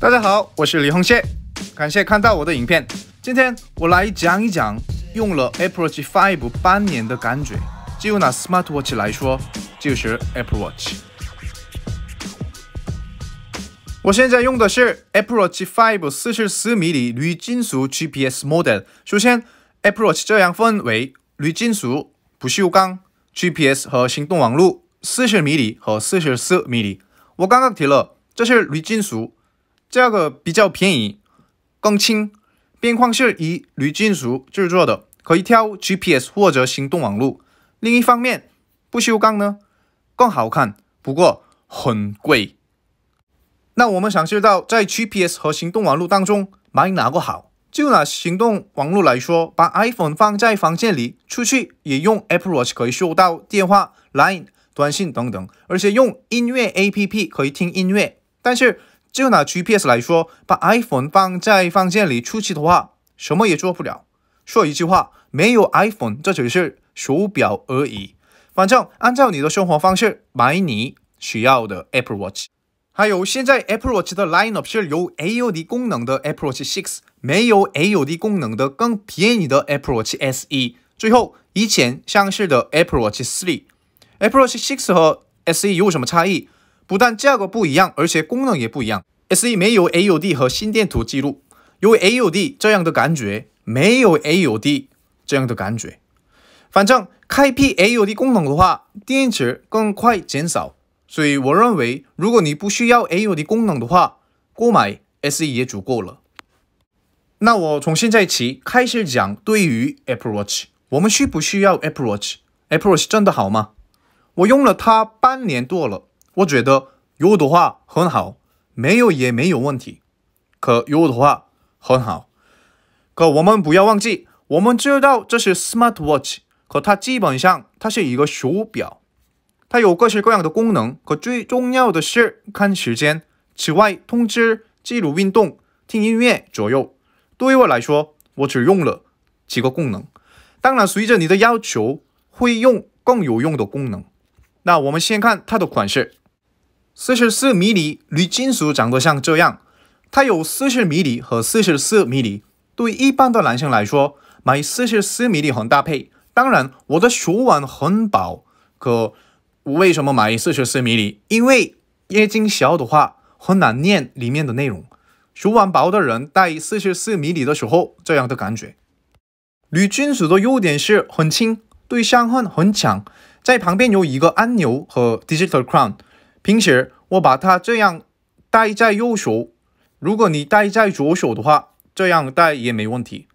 大家好，我是李红蟹，感谢看到我的影片。今天我来讲一讲用了 Apple Watch Five 半年的感觉。就拿 Smart Watch 来说，就是 Apple Watch。我现在用的是 Apple Watch Five 四十四毫铝金属 GPS Model。首先，Apple Watch 这样分为铝金属、不锈钢、GPS 和行动网络，四十 m 毫和四十四 m 我刚刚提了，这是铝金属。价格比较便宜，更轻，边框是以铝金属制作的，可以跳 GPS 或者行动网络。另一方面，不锈钢呢更好看，不过很贵。那我们想知道在 GPS 和行动网络当中买哪个好？就拿行动网络来说，把 iPhone 放在房间里，出去也用 Apple Watch 可以收到电话、Line、短信等等，而且用音乐 APP 可以听音乐。但是，就拿 GPS 来说，把 iPhone 放在房间里出去的话，什么也做不了。说一句话，没有 iPhone，这只是手表而已。反正按照你的生活方式，买你需要的 Apple Watch。还有，现在 Apple Watch 的 Lineup 是有 AOD 功能的 Apple Watch Six，没有 AOD 功能的更便宜的 Apple Watch SE。最后，以前上市的 Apple Watch Three、Apple Watch Six 和 SE 有什么差异？不但价格不一样，而且功能也不一样。S E 没有 A U D 和心电图记录，有 A U D 这样的感觉，没有 A U D 这样的感觉。反正开辟 A U D 功能的话，电池更快减少。所以我认为，如果你不需要 A U D 功能的话，购买 S E 也足够了。那我从现在起开始讲，对于 Apple Watch，我们需不需要 Apple Watch？Apple Watch 真的好吗？我用了它半年多了。我觉得有的话很好，没有也没有问题。可有的话很好。可我们不要忘记，我们知道这是 smart watch，可它基本上它是一个手表，它有各式各样的功能。可最重要的是看时间。此外，通知、记录运动、听音乐左右。对于我来说，我只用了几个功能。当然，随着你的要求，会用更有用的功能。那我们先看它的款式。四十四毫米铝金属长得像这样，它有四十毫米和四十四毫米。对一般的男生来说，买四十四毫米很搭配。当然，我的手腕很薄，可为什么买四十四毫米？因为液晶小的话很难念里面的内容。手腕薄的人戴四十四毫米的时候，这样的感觉。铝金属的优点是很轻，对伤痕很强。在旁边有一个按钮和 digital crown。平时我把它这样戴在右手，如果你戴在左手的话，这样戴也没问题。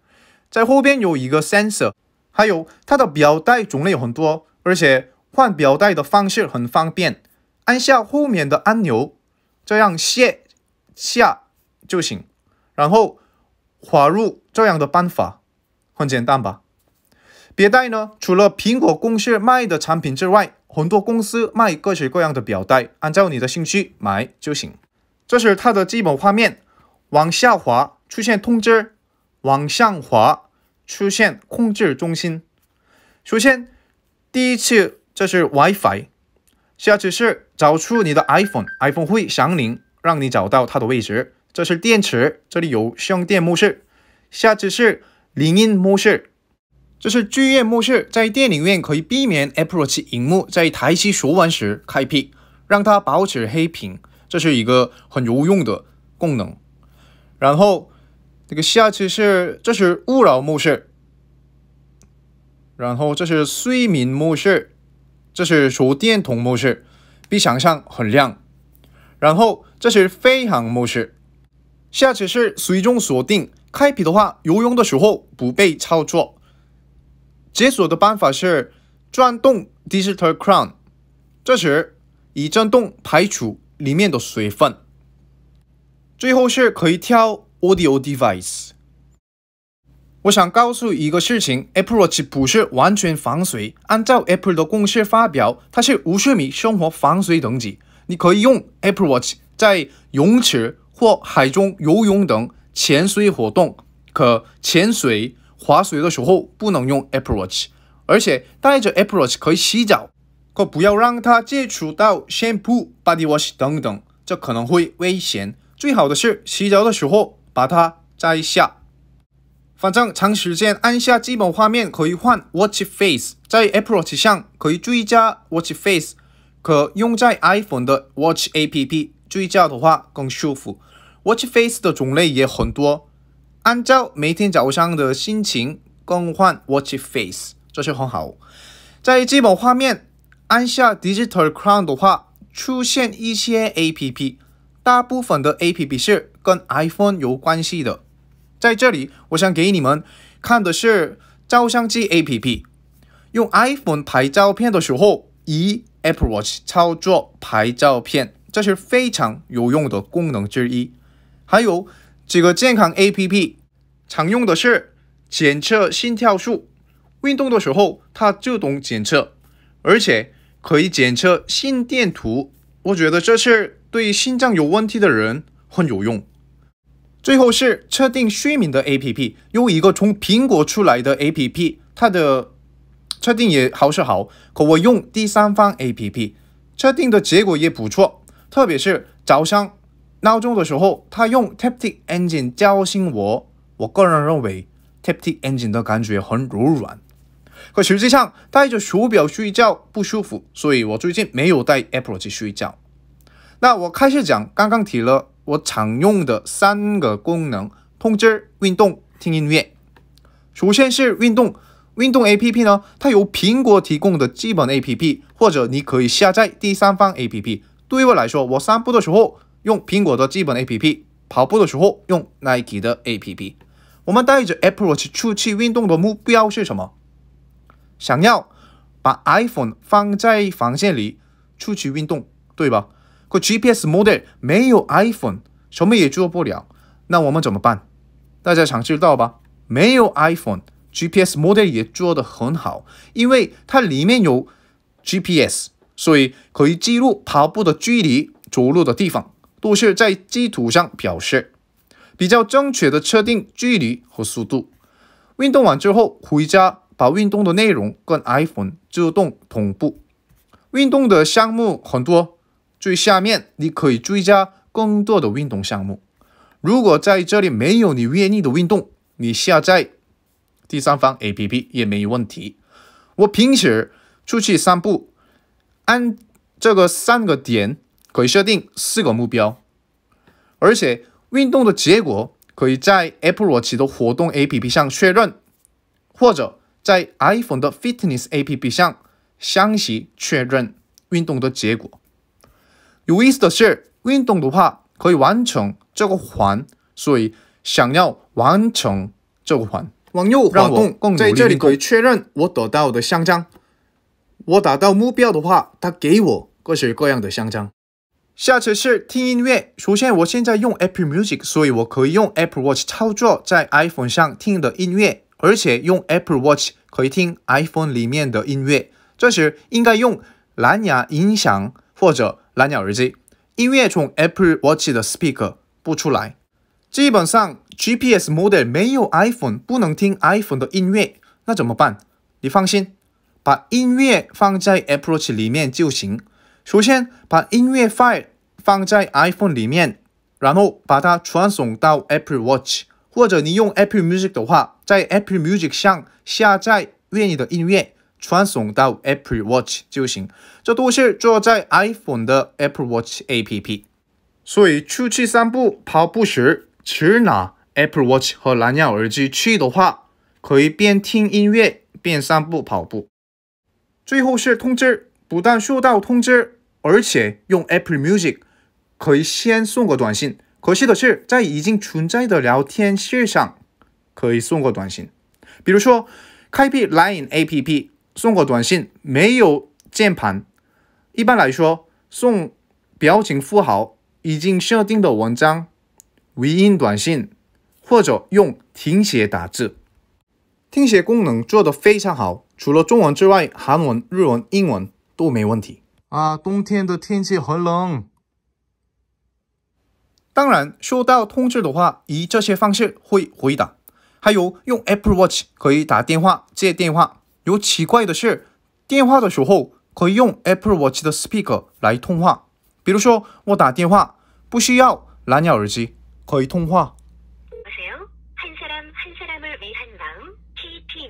在后边有一个 sensor，还有它的表带种类很多，而且换表带的方式很方便。按下后面的按钮，这样卸下就行，然后滑入这样的办法，很简单吧？别带呢，除了苹果公司卖的产品之外。很多公司卖各式各样的表带，按照你的兴趣买就行。这是它的基本画面，往下滑出现通知，往上滑出现控制中心。首先，第一次这是 WiFi。下次是找出你的 iPhone，iPhone 会响铃，让你找到它的位置。这是电池，这里有省电模式。下次是铃音模式。这是剧院模式，在电影院可以避免 a p p r w a c h 银幕在台起说完时开屏，让它保持黑屏，这是一个很有用的功能。然后这个下次是这是勿扰模式，然后这是睡眠模式，这是手电筒模式，比想象很亮。然后这是飞行模式，下次是随重锁定，开屏的话游泳的时候不被操作。解锁的办法是转动 Digital Crown，这时以震动排除里面的水分。最后是可以跳 Audio Device。我想告诉一个事情，Apple Watch 不是完全防水。按照 Apple 的公式发表，它是五十米生活防水等级。你可以用 Apple Watch 在泳池或海中游泳等潜水活动，可潜水。划水的时候不能用 Apple Watch，而且带着 Apple Watch 可以洗澡，可不要让它接触到 shampoo、body wash 等等，这可能会危险。最好的是洗澡的时候把它摘下。反正长时间按下基本画面可以换 Watch Face，在 Apple Watch 上可以追加 Watch Face，可用在 iPhone 的 Watch App，追加的话更舒服。Watch Face 的种类也很多。按照每天早上的心情更换 watch face，这是很好。在基本画面按下 digital crown 的话，出现一些 A P P，大部分的 A P P 是跟 iPhone 有关系的。在这里，我想给你们看的是照相机 A P P，用 iPhone 拍照片的时候，以 Apple Watch 操作拍照片，这是非常有用的功能之一。还有。这个健康 A P P 常用的是检测心跳数，运动的时候它自动检测，而且可以检测心电图。我觉得这是对心脏有问题的人很有用。最后是测定睡眠的 A P P，有一个从苹果出来的 A P P，它的测定也好是好，可我用第三方 A P P，测定的结果也不错，特别是早上。闹钟的时候，他用 Taptic Engine 叫醒我。我个人认为 Taptic Engine 的感觉很柔软。可实际上，戴着手表睡觉不舒服，所以我最近没有带 Apple 去睡觉。那我开始讲，刚刚提了我常用的三个功能：通知、运动、听音乐。首先是运动，运动 A P P 呢，它由苹果提供的基本 A P P，或者你可以下载第三方 A P P。对于我来说，我散步的时候。用苹果的基本 A P P 跑步的时候用 Nike 的 A P P。我们带着 Apple Watch 出去运动的目标是什么？想要把 iPhone 放在房间里出去运动，对吧？可 GPS Model 没有 iPhone 什么也做不了。那我们怎么办？大家想知道吧？没有 iPhone，GPS Model 也做得很好，因为它里面有 GPS，所以可以记录跑步的距离、着陆的地方。都是在基础上表示，比较正确的测定距离和速度。运动完之后回家，把运动的内容跟 iPhone 自动同步。运动的项目很多，最下面你可以追加更多的运动项目。如果在这里没有你愿意的运动，你下载第三方 APP 也没有问题。我平时出去散步，按这个三个点。可以设定四个目标，而且运动的结果可以在 Apple Watch 的活动 A P P 上确认，或者在 iPhone 的 Fitness A P P 上详细确认运动的结果。有意思的是，运动的话可以完成这个环，所以想要完成这个环，往让我在这里可以确认我得到的香樟。我达到目标的话，他给我各式各样的香樟。下次是听音乐。首先，我现在用 Apple Music，所以我可以用 Apple Watch 操作在 iPhone 上听的音乐，而且用 Apple Watch 可以听 iPhone 里面的音乐。这时应该用蓝牙音响或者蓝牙耳机，音乐从 Apple Watch 的 Speak 不出来。基本上 GPS Model 没有 iPhone，不能听 iPhone 的音乐，那怎么办？你放心，把音乐放在 Apple Watch 里面就行。首先，把音乐 file 放在 iPhone 里面，然后把它传送到 Apple Watch，或者你用 Apple Music 的话，在 Apple Music 上下载愿意的音乐，传送到 Apple Watch 就行。这都是做在 iPhone 的 Apple Watch A P P。所以出去散步、跑步时，只拿 Apple Watch 和蓝牙耳机去的话，可以边听音乐边散步、跑步。最后是通知，不但收到通知。而且用 Apple Music 可以先送个短信。可惜的是，在已经存在的聊天器上可以送个短信。比如说，开辟 LINE APP 送个短信没有键盘。一般来说，送表情符号、已经设定的文章、语音短信，或者用听写打字。听写功能做得非常好，除了中文之外，韩文、日文、英文都没问题。啊，冬天的天气很冷。当然，收到通知的话，以这些方式会回答。还有，用 Apple Watch 可以打电话、接电话。有奇怪的是，电话的时候可以用 Apple Watch 的 Speak 来通话。比如说，我打电话不需要蓝牙耳机，可以通话。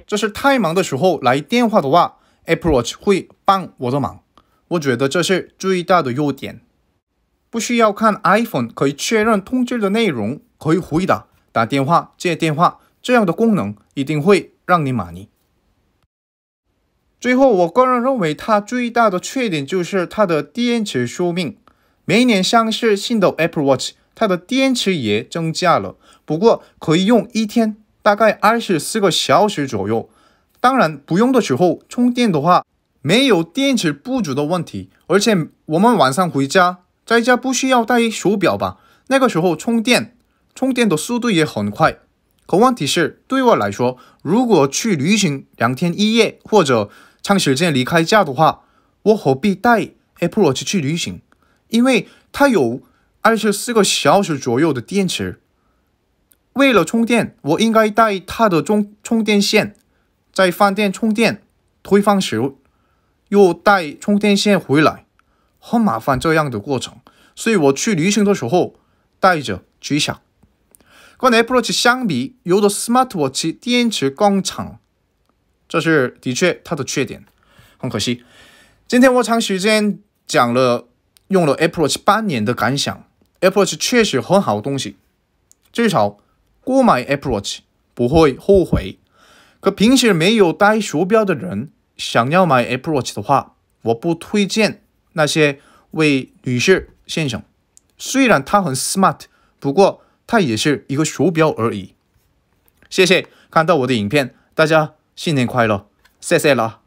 这是太忙的时候来电话的话，Apple Watch 会帮我的忙。我觉得这是最大的优点，不需要看 iPhone 可以确认通知的内容，可以回答打电话、接电话这样的功能一定会让你满意。最后，我个人认为它最大的缺点就是它的电池寿命。每年上市新的 Apple Watch，它的电池也增加了，不过可以用一天，大概二十四个小时左右。当然，不用的时候充电的话。没有电池不足的问题，而且我们晚上回家，在家不需要带手表吧？那个时候充电，充电的速度也很快。可问题是，对我来说，如果去旅行两天一夜或者长时间离开家的话，我何必带 Apple Watch 去旅行？因为它有二十四个小时左右的电池。为了充电，我应该带它的充充电线，在饭店充电，退房时。又带充电线回来，很麻烦这样的过程，所以我去旅行的时候带着 G-Shock。跟 Apple Watch 相比，有的 Smart Watch 电池更长，这是的确它的缺点，很可惜。今天我长时间讲了用了 Apple Watch 半年的感想，Apple Watch 确实很好东西，至少购买 Apple Watch 不会后悔。可平时没有戴手表的人。想要买 Approach 的话，我不推荐那些位女士先生。虽然它很 smart，不过它也是一个鼠标而已。谢谢看到我的影片，大家新年快乐，谢谢了。